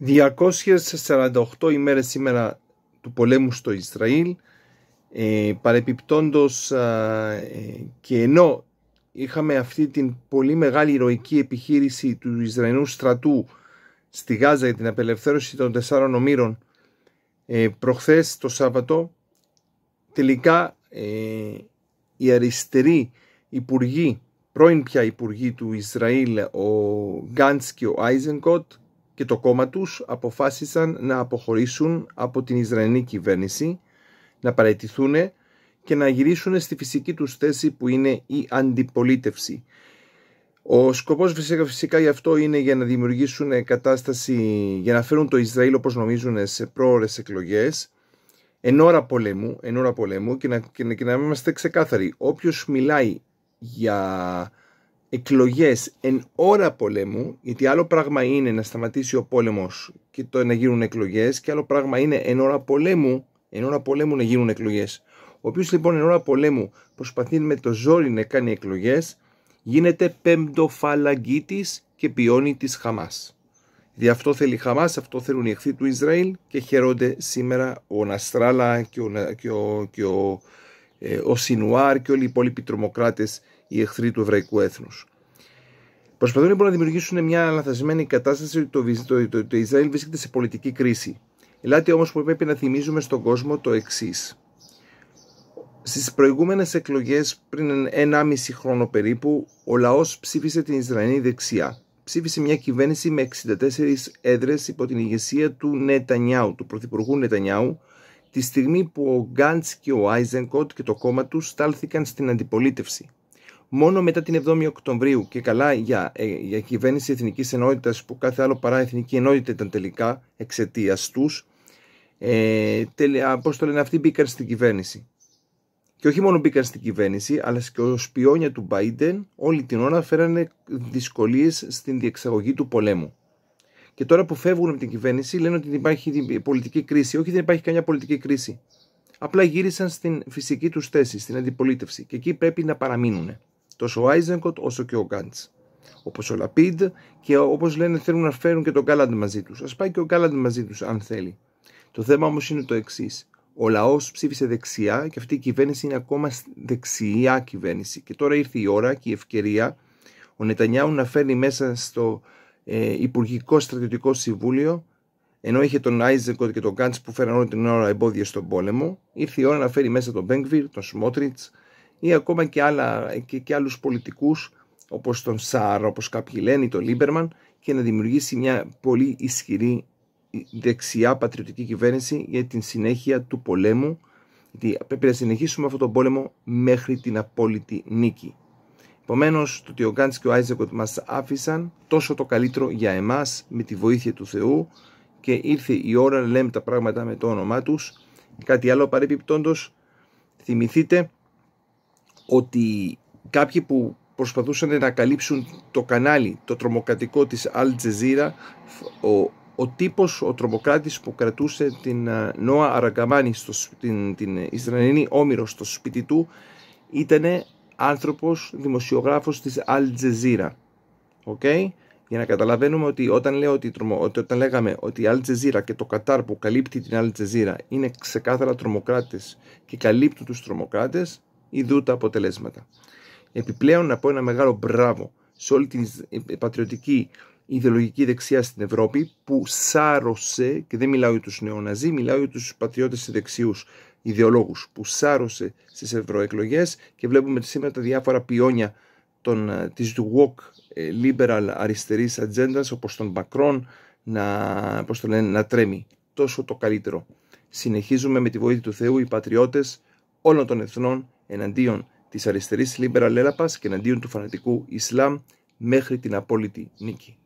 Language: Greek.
248 ημέρες σήμερα του πολέμου στο Ισραήλ ε, ε, και ενώ είχαμε αυτή την πολύ μεγάλη ηρωική επιχείρηση του Ισραηλινού στρατού στη Γάζα για την απελευθέρωση των τεσσάρων ομήρων ε, προχθές το Σάββατο τελικά ε, η αριστερή αριστεροί υπουργοί πρώην πια υπουργή του Ισραήλ ο Γκάντς και ο Άιζενκοτ και το κόμμα τους αποφάσισαν να αποχωρήσουν από την Ισραηλινή κυβέρνηση, να παραιτηθούν και να γυρίσουν στη φυσική τους θέση που είναι η αντιπολίτευση. Ο σκοπός φυσικά, φυσικά γι' αυτό είναι για να δημιουργήσουν κατάσταση, για να φέρουν το Ισραήλ όπως νομίζουν σε πρόορες εκλογές, εν ώρα πολέμου, εν πολέμου και, να, και να είμαστε ξεκάθαροι. Όποιος μιλάει για εκλογές εν ώρα πολέμου, γιατί άλλο πράγμα είναι να σταματήσει ο πόλεμος και το να γίνουν εκλογές και άλλο πράγμα είναι εν ώρα πολέμου, εν ώρα πολέμου να γίνουν εκλογές. Ο οποίος λοιπόν εν ώρα πολέμου προσπαθεί με το ζόρι να κάνει εκλογές, γίνεται πέμπτοφαλαγγίτης και πιώνει της Χαμάς. Δι' αυτό θέλει η Χαμάς, αυτό θέλουν οι εχθροί του Ισραήλ και χαιρόνται σήμερα ο Ναστράλα και ο, και ο, και ε, Σινουάρ και όλοι οι υπόλοιποι τρομοκράτες οι εχθροί του εβραϊκού έθνους. Προσπαθούν λοιπόν να δημιουργήσουν μια λανθασμένη κατάσταση ότι το, το, το, Ισραήλ βρίσκεται σε πολιτική κρίση. Ελάτε όμως που πρέπει να θυμίζουμε στον κόσμο το εξής. Στις προηγούμενες εκλογές, πριν 1,5 χρόνο περίπου, ο λαός ψήφισε την Ισραηλινή δεξιά. Ψήφισε μια κυβέρνηση με 64 έδρες υπό την ηγεσία του Νετανιάου, του πρωθυπουργού Νετανιάου, τη στιγμή που ο Γκάντ και ο Άιζενκοτ και το κόμμα τους στάλθηκαν στην αντιπολίτευση μόνο μετά την 7η Οκτωβρίου και καλά για, ε, για κυβέρνηση εθνικής ενότητας που κάθε άλλο παρά εθνική ενότητα ήταν τελικά εξαιτίας τους. Ε, τελε, πώς το λένε αυτοί μπήκαν στην κυβέρνηση και όχι μόνο μπήκαν στην κυβέρνηση αλλά και ως σπιόνια του Biden όλη την ώρα φέρανε δυσκολίες στην διεξαγωγή του πολέμου και τώρα που φεύγουν από την κυβέρνηση λένε ότι δεν υπάρχει πολιτική κρίση όχι δεν υπάρχει καμιά πολιτική κρίση Απλά γύρισαν στην φυσική τους θέση, στην αντιπολίτευση και εκεί πρέπει να παραμείνουν. Τόσο ο Άιζενκοτ όσο και ο Γκάντ. Όπως ο Λαπίντ και όπως λένε θέλουν να φέρουν και τον Γκάλαντ μαζί τους. Ας πάει και ο Γκάλαντ μαζί τους, αν θέλει. Το θέμα όμως είναι το εξής. Ο λαός ψήφισε δεξιά και αυτή η κυβέρνηση είναι ακόμα δεξιά κυβέρνηση. Και τώρα ήρθε η ώρα και η ευκαιρία ο Νετανιάου να φέρει μέσα στο ε, Υπουργικό Στρατιωτικό Συμβούλιο ενώ είχε τον Άιζεκοτ και τον Κάντ που φέραν όλη την ώρα εμπόδια στον πόλεμο, ήρθε η ώρα να φέρει μέσα τον Μπέγκβιρ, τον Σμότριτ, ή ακόμα και, άλλα, και, και άλλους πολιτικούς όπως τον Σάρ, όπως κάποιοι λένε, τον Λίμπερμαν και να δημιουργήσει μια πολύ ισχυρή δεξιά πατριωτική κυβέρνηση για την συνέχεια του πολέμου γιατί πρέπει να συνεχίσουμε αυτόν τον πόλεμο μέχρι την απόλυτη νίκη. Επομένως, το ότι ο Γκάντ και ο Άιζεκοτ μας άφησαν τόσο το καλύτερο για εμάς με τη βοήθεια του Θεού και ήρθε η ώρα να λέμε τα πράγματα με το όνομά τους. Κάτι άλλο παρεπιπτόντως, θυμηθείτε ότι κάποιοι που προσπαθούσαν να καλύψουν το κανάλι, το τρομοκρατικό της Al Jazeera, ο, ο τύπος, ο τρομοκράτης που κρατούσε την Νόα ε, Αραγκαμάνη, την, την Ισραηλινή Όμηρο στο σπίτι του, ήταν άνθρωπος, δημοσιογράφος της Al Jazeera. Okay? Για να καταλαβαίνουμε ότι όταν, λέω ότι, όταν λέγαμε ότι η Al και το Κατάρ που καλύπτει την Al Jazeera είναι ξεκάθαρα τρομοκράτες και καλύπτουν τους τρομοκράτες, ιδού τα αποτελέσματα. Επιπλέον να πω ένα μεγάλο μπράβο σε όλη την πατριωτική ιδεολογική δεξιά στην Ευρώπη που σάρωσε, και δεν μιλάω για τους νεοναζί, μιλάω για τους πατριώτες δεξιούς ιδεολόγους που σάρωσε στις ευρωεκλογές και βλέπουμε σήμερα τα διάφορα πιόνια των, ε, της του walk ε, liberal αριστερής ατζέντας όπως τον Μπακρόν να, να τρέμει. Τόσο το καλύτερο. Συνεχίζουμε με τη βοήθεια του Θεού οι πατριώτες όλων των εθνών εναντίον της αριστερής Liberal Λέλαπας και εναντίον του φανατικού Ισλάμ μέχρι την απόλυτη νίκη.